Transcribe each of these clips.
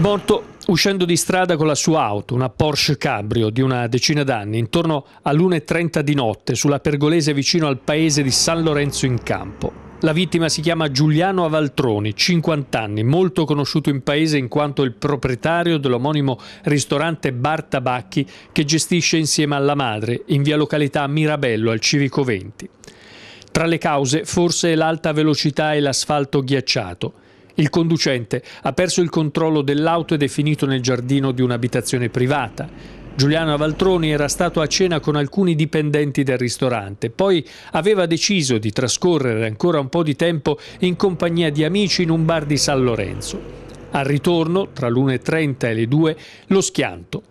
È morto uscendo di strada con la sua auto, una Porsche Cabrio di una decina d'anni, intorno all'1.30 di notte sulla pergolese vicino al paese di San Lorenzo in Campo. La vittima si chiama Giuliano Avaltroni, 50 anni, molto conosciuto in paese in quanto il proprietario dell'omonimo ristorante Bar Tabacchi che gestisce insieme alla madre in via località Mirabello al Civico 20. Tra le cause forse l'alta velocità e l'asfalto ghiacciato. Il conducente ha perso il controllo dell'auto ed è finito nel giardino di un'abitazione privata. Giuliano Avaltroni era stato a cena con alcuni dipendenti del ristorante, poi aveva deciso di trascorrere ancora un po' di tempo in compagnia di amici in un bar di San Lorenzo. Al ritorno, tra l'1.30 e le 2, lo schianto.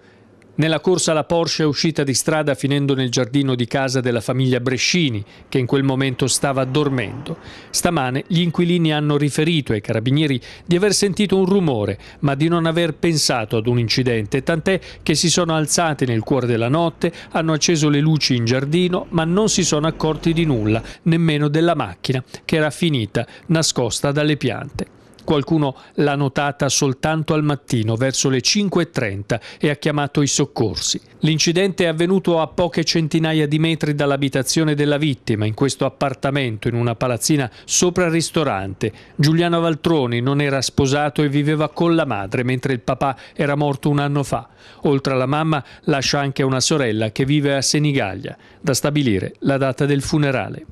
Nella corsa la Porsche è uscita di strada finendo nel giardino di casa della famiglia Brescini, che in quel momento stava dormendo. Stamane gli inquilini hanno riferito ai carabinieri di aver sentito un rumore, ma di non aver pensato ad un incidente, tant'è che si sono alzati nel cuore della notte, hanno acceso le luci in giardino, ma non si sono accorti di nulla, nemmeno della macchina, che era finita nascosta dalle piante. Qualcuno l'ha notata soltanto al mattino, verso le 5.30, e ha chiamato i soccorsi. L'incidente è avvenuto a poche centinaia di metri dall'abitazione della vittima, in questo appartamento, in una palazzina sopra il ristorante. Giuliano Valtroni non era sposato e viveva con la madre, mentre il papà era morto un anno fa. Oltre alla mamma lascia anche una sorella che vive a Senigallia, da stabilire la data del funerale.